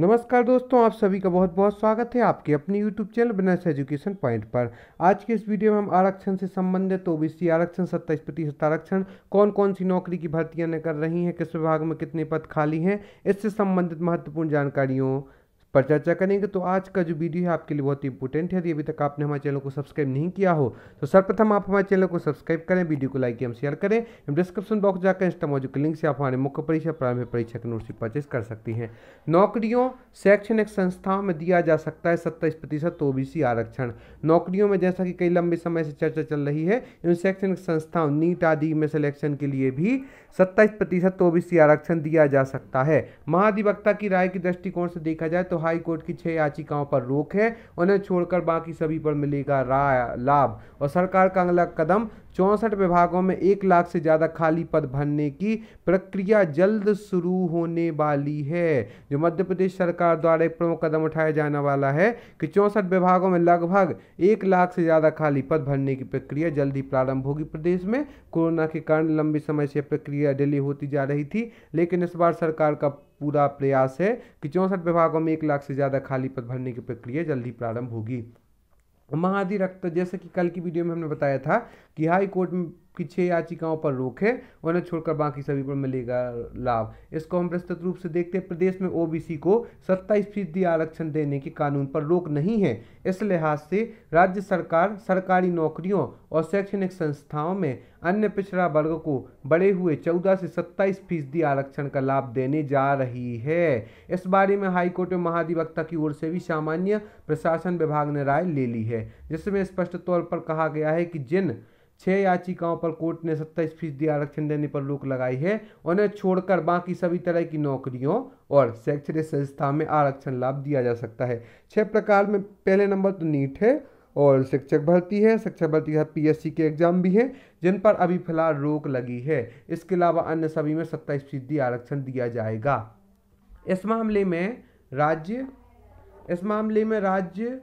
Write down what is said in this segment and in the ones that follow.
नमस्कार दोस्तों आप सभी का बहुत बहुत स्वागत है आपके अपने यूट्यूब चैनल बनर्स एजुकेशन पॉइंट पर आज के इस वीडियो में हम आरक्षण से संबंधित ओबीसी आरक्षण सत्ताईस प्रतिशत आरक्षण कौन कौन सी नौकरी की भर्तियां कर रही हैं किस विभाग में कितने पद खाली हैं इससे संबंधित महत्वपूर्ण जानकारियों पर चर्चा करेंगे तो आज का जो वीडियो है आपके लिए बहुत इंपॉर्टेंट है यदि अभी तक आपने हमारे चैनल को सब्सक्राइब नहीं किया हो तो सर्वप्रथम आप हमारे चैनल को सब्सक्राइब करें वीडियो को लाइक एवं शेयर करें एवं डिस्क्रिप्शन बॉक्स जाकर इंस्टा मौजूद लिंक से आप हमारे मुख्य परीक्षा प्रारंभिक परीक्षा की नोटिस परचेज कर सकती हैं नौकरियों शैक्षणिक संस्थाओं में दिया जा सकता है सत्ताईस प्रतिशत ओबीसी आरक्षण नौकरियों में जैसा कि कई लंबे समय से चर्चा चल रही है इन शैक्षणिक संस्थाओं नीट आदि में सिलेक्शन के लिए भी सत्ताईस प्रतिशत ओबीसी आरक्षण दिया जा सकता है महाधिवक्ता की राय के दृष्टिकोण से देखा जाए तो हाई कोर्ट की छह याचिकाओं पर रोक है उन्हें छोड़कर बाकी सभी पर मिलेगा राय लाभ और सरकार का अगला कदम चौंसठ विभागों में एक लाख से ज़्यादा खाली पद भरने की प्रक्रिया जल्द शुरू होने वाली है जो मध्य प्रदेश सरकार द्वारा एक प्रमुख कदम उठाया जाने वाला है कि चौंसठ विभागों में लगभग एक लाख से ज़्यादा खाली पद भरने की प्रक्रिया जल्दी प्रारंभ होगी प्रदेश में कोरोना के कारण लंबे समय से प्रक्रिया डिले होती जा रही थी लेकिन इस बार सरकार का पूरा प्रयास है कि चौंसठ विभागों में एक लाख से ज़्यादा खाली पद भरने की प्रक्रिया जल्दी प्रारंभ होगी महाधिरक्त जैसे कि कल की वीडियो में हमने बताया था कि हाई कोर्ट की छह याचिकाओं पर रोक है उन्हें छोड़कर बाकी सभी पर मिलेगा लाभ इसको हम विस्तृत रूप से देखते हैं प्रदेश में ओबीसी को सत्ताईस फीसदी आरक्षण देने के कानून पर रोक नहीं है इस लिहाज से राज्य सरकार सरकारी नौकरियों और शैक्षणिक संस्थाओं में अन्य पिछड़ा वर्ग को बढ़े हुए चौदह से सत्ताईस फीसदी आरक्षण का लाभ देने जा रही है इस बारे में हाईकोर्ट में महाधिवक्ता की ओर से भी सामान्य प्रशासन विभाग ने राय ले ली है जिसमें स्पष्ट तौर पर कहा गया है कि जिन छह याचिकाओं पर कोर्ट ने सत्ताईस फीसदी आरक्षण देने पर रोक लगाई है उन्हें छोड़कर बाकी सभी तरह की नौकरियों और शैक्षणिक संस्था में आरक्षण लाभ दिया जा सकता है छह प्रकार में पहले नंबर तो नीट है और शिक्षक भर्ती है शिक्षक भर्ती के साथ पीएससी के एग्जाम भी हैं जिन पर अभी फिलहाल रोक लगी है इसके अलावा अन्य सभी में सत्ताईस फीसदी आरक्षण दिया जाएगा इस मामले में राज्य इस मामले में राज्य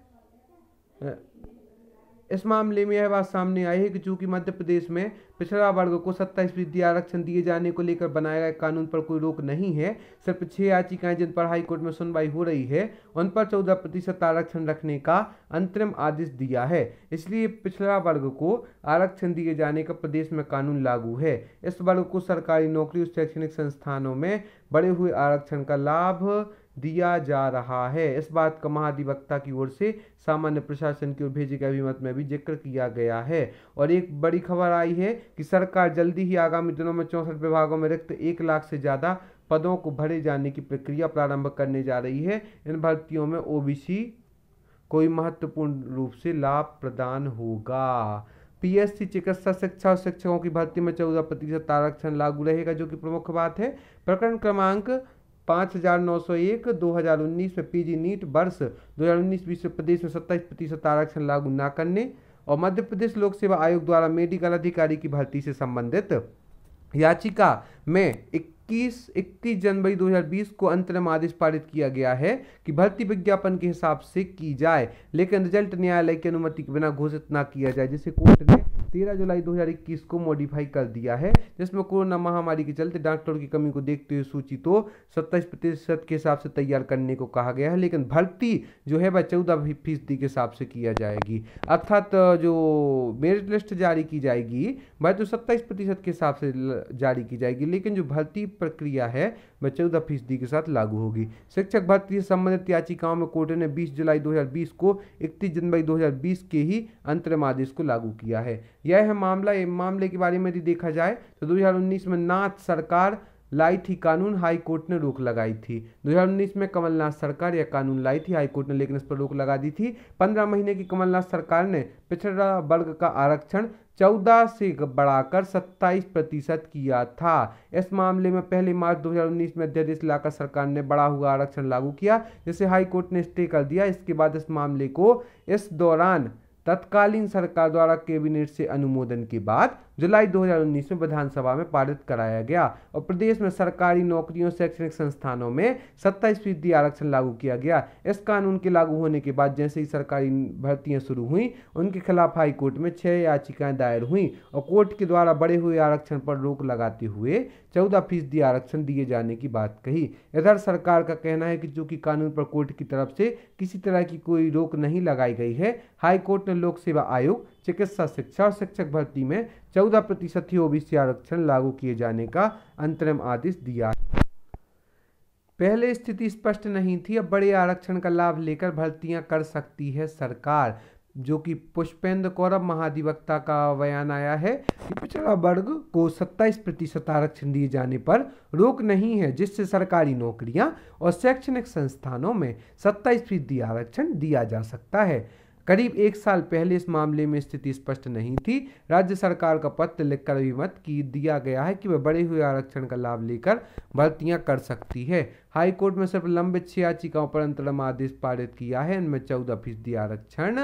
इस मामले में यह बात सामने आई है कि चूंकि मध्य प्रदेश में पिछड़ा वर्ग को सत्ताईस फीसदी आरक्षण दिए जाने को लेकर बनाए गए कानून पर कोई रोक नहीं है सिर्फ छह याचिकाएं जिन पर हाईकोर्ट में सुनवाई हो रही है उन पर चौदह प्रतिशत आरक्षण रखने का अंतरिम आदेश दिया है इसलिए पिछड़ा वर्ग को आरक्षण दिए जाने का प्रदेश में कानून लागू है इस वर्ग को सरकारी नौकरी और शैक्षणिक संस्थानों में बड़े हुए आरक्षण का लाभ दिया जा रहा है इस बात का महाधिवक्ता की ओर से सामान्य प्रशासन की ओर भेजे गए अभिमत में भी जिक्र किया गया है और एक बड़ी खबर आई है कि सरकार जल्दी ही आगामी दिनों में चौंसठ विभागों में रिक्त एक लाख से ज़्यादा पदों को भरे जाने की प्रक्रिया प्रारंभ करने जा रही है इन भर्तियों में ओ कोई महत्वपूर्ण रूप से लाभ प्रदान होगा पीएससी चिकित्सा शिक्षा और शिक्षकों की भर्ती में चौदह प्रतिशत आरक्षण लागू रहेगा जो कि प्रमुख बात है प्रकरण क्रमांक पाँच हज़ार नौ सौ एक दो हज़ार उन्नीस में पी जी नीट वर्ष दो हज़ार उन्नीस बीस में प्रदेश में सत्ताईस प्रतिशत आरक्षण लागू न करने और मध्य प्रदेश लोक सेवा आयोग द्वारा मेडिकल अधिकारी की भर्ती से संबंधित याचिका में इक्कीस इकतीस जनवरी 2020 को अंतरिम आदेश पारित किया गया है कि भर्ती विज्ञापन के हिसाब से की जाए लेकिन रिजल्ट न्यायालय की अनुमति के बिना घोषित ना किया जाए जिसे कोर्ट ने 13 जुलाई 2021 को मॉडिफाई कर दिया है जिसमें कोरोना महामारी के चलते डॉक्टरों की कमी को देखते हुए सूची तो सत्ताईस प्रतिशत के हिसाब से तैयार करने को कहा गया है लेकिन भर्ती जो है वह चौदह फीसदी के हिसाब से किया जाएगी अर्थात जो मेरिट लिस्ट जारी की जाएगी वह तो सत्ताईस प्रतिशत के हिसाब से जारी की जाएगी लेकिन जो भर्ती प्रक्रिया है वह चौदह फीसदी के साथ लागू होगी शिक्षक भर्ती से संबंधित याचिकाओं में कोर्ट ने 20 जुलाई 2020 को 31 जनवरी 2020 के ही अंतरिम आदेश को लागू किया है यह है मामला मामले के बारे में यदि देखा जाए तो 2019 में नाथ सरकार लाई थी कानून हाई कोर्ट ने रोक लगाई थी 2019 में कमलनाथ सरकार यह कानून लाई थी हाई कोर्ट ने लेकिन इस पर रोक लगा दी थी 15 महीने की कमलनाथ सरकार ने पिछड़ा वर्ग का आरक्षण चौदह से बढ़ाकर सत्ताईस प्रतिशत किया था इस मामले में पहले मार्च 2019 में अध्यादेश लाकर सरकार ने बड़ा हुआ आरक्षण लागू किया जिसे हाई कोर्ट ने स्टे कर दिया इसके बाद इस मामले को इस दौरान तत्कालीन सरकार द्वारा कैबिनेट से अनुमोदन के बाद जुलाई 2019 में विधानसभा में पारित कराया गया और प्रदेश में सरकारी नौकरियों शैक्षणिक संस्थानों में सत्ताईस फीसदी आरक्षण लागू किया गया इस कानून के लागू होने के बाद जैसे ही सरकारी भर्तियां शुरू हुई उनके खिलाफ हाई कोर्ट में छह याचिकाएं दायर हुई और कोर्ट के द्वारा बढ़े हुए आरक्षण पर रोक लगाते हुए चौदह फीसदी आरक्षण दिए जाने की बात कही इधर सरकार का कहना है कि चूंकि कानून पर कोर्ट की तरफ से किसी तरह की कोई रोक नहीं लगाई गई है हाई कोर्ट ने लोक सेवा आयोग चिकित्सा शिक्षा और शिक्षक भर्ती में 14 प्रतिशत ही ओबीसी आरक्षण लागू किए जाने का अंतरिम आदेश दिया पहले स्थिति स्पष्ट नहीं थी अब बड़े आरक्षण का लाभ लेकर भर्तियां कर सकती है सरकार जो कि पुष्पेंद्र कौरव महाधिवक्ता का बयान आया है कि पिछड़ा वर्ग को 27 प्रतिशत आरक्षण दिए जाने पर रोक नहीं है जिससे सरकारी नौकरियां और शैक्षणिक संस्थानों में 27 फीसदी आरक्षण दिया जा सकता है करीब एक साल पहले इस मामले में स्थिति स्पष्ट नहीं थी राज्य सरकार का पत्र लिखकर भी मत की दिया गया है कि वह बढ़े हुए आरक्षण का लाभ लेकर भर्तियां कर सकती है हाईकोर्ट में सिर्फ लंबित छह याचिकाओं पर अंतरिम आदेश पारित किया है इनमें चौदह फीसदी आरक्षण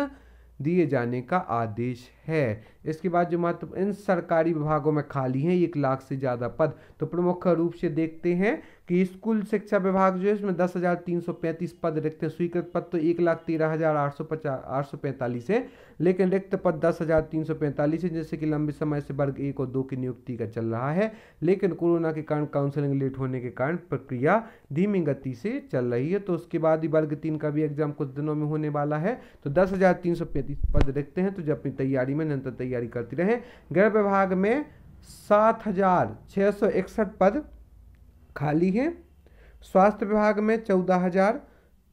दिए जाने का आदेश है इसके बाद जो महत्वपूर्ण इन सरकारी विभागों में खाली हैं एक लाख से ज़्यादा पद तो प्रमुख रूप से देखते हैं कि स्कूल शिक्षा विभाग जो है इसमें दस हज़ार तीन सौ पैंतीस पद रिक्त हैं स्वीकृत पद तो एक लाख तेरह हज़ार आठ सौ पचास आठ सौ पैंतालीस है लेकिन रिक्त पद दस हज़ार तीन सौ पैंतालीस है जैसे कि लंबे समय से वर्ग एक और दो की नियुक्ति का चल रहा है लेकिन कोरोना के कारण काउंसलिंग लेट होने के कारण प्रक्रिया धीमी गति से चल रही है तो उसके बाद ही वर्ग तीन का भी एग्जाम कुछ दिनों में होने वाला है तो दस हज़ार तीन सौ पैंतीस पद रिक्त हैं तो जब अपनी तैयारी तैयारी में निरंतर तैयारी करती रहें गृह विभाग में सात हजार छः सौ इकसठ पद खाली हैं स्वास्थ्य विभाग में चौदह हजार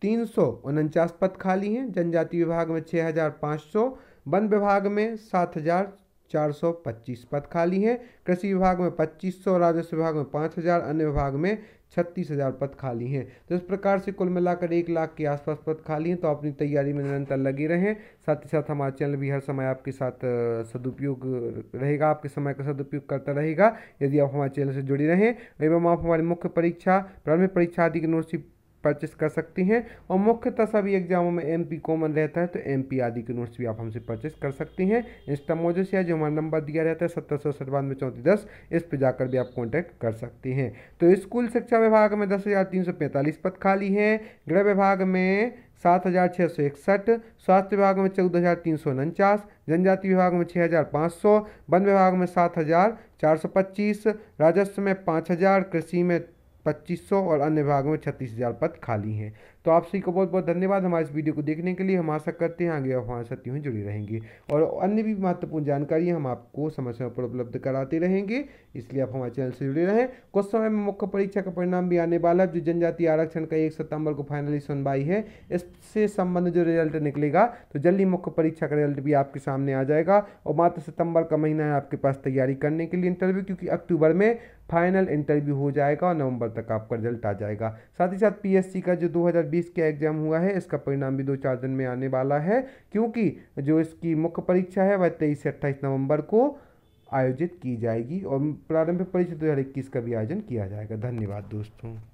तीन सौ उनचास पद खाली हैं जनजाति विभाग में छः हजार पाँच सौ वन विभाग में सात हजार 425 पद खाली हैं कृषि विभाग में 2500 राजस्व विभाग में 5000 अन्य विभाग में छत्तीस हज़ार पद खाली हैं तो इस प्रकार से कुल मिलाकर एक लाख के आसपास पद खाली हैं तो अपनी तैयारी में निरंतर लगे रहें साथ ही साथ हमारा चैनल भी हर समय आपके साथ सदुपयोग रहेगा आपके समय का सदुपयोग करता रहेगा यदि आप हमारे चैनल से जुड़े रहें एवं आप हमारी मुख्य परीक्षा प्रारंभिक परीक्षा आदि की नोटिस परचेस कर सकती हैं और मुख्यतः सभी एग्जामों में एमपी कॉमन रहता है तो एमपी आदि के नोट्स भी आप हमसे परचेस कर सकती हैं इंस्टा मोजेस या जो हमारा नंबर दिया रहता है सत्तर सौ सतानवे चौंतीस दस इस पर जाकर भी आप कॉन्टैक्ट कर सकती हैं तो स्कूल शिक्षा विभाग में दस हज़ार तीन सौ पैंतालीस पद खाली हैं गृह विभाग में सात हज़ार छः सौ इकसठ स्वास्थ्य विभाग में चौदह हज़ार तीन सौ उनचास जनजाति विभाग में छः हज़ार पाँच सौ वन विभाग में सात हज़ार चार सौ पच्चीस राजस्व में पाँच हज़ार कृषि में 2500 और अन्य भागों में हजार पद खाली हैं तो आप सभी को बहुत बहुत धन्यवाद हमारे इस वीडियो को देखने के लिए हम आशा करते हैं आगे और हमारे साथ यूँ जुड़े रहेंगे और अन्य भी महत्वपूर्ण जानकारी हम आपको समय समय पर उपलब्ध कराते रहेंगे इसलिए आप हमारे चैनल से जुड़े रहें कुछ समय में मुख्य परीक्षा का परिणाम भी आने वाला है जो जनजातीय आरक्षण का एक सितंबर को फाइनली सुनवाई है इससे संबंधित जो रिजल्ट निकलेगा तो जल्दी मुख्य परीक्षा का रिजल्ट भी आपके सामने आ जाएगा और मात्र सितंबर का महीना है आपके पास तैयारी करने के लिए इंटरव्यू क्योंकि अक्टूबर में फाइनल इंटरव्यू हो जाएगा और नवंबर तक आपका रिजल्ट आ जाएगा साथ ही साथ पीएससी का जो 2020 का एग्ज़ाम हुआ है इसका परिणाम भी दो चार दिन में आने वाला है क्योंकि जो इसकी मुख्य परीक्षा है वह तेईस से अट्ठाईस नवंबर को आयोजित की जाएगी और प्रारंभिक परीक्षा दो हज़ार इक्कीस का भी आयोजन किया जाएगा धन्यवाद दोस्तों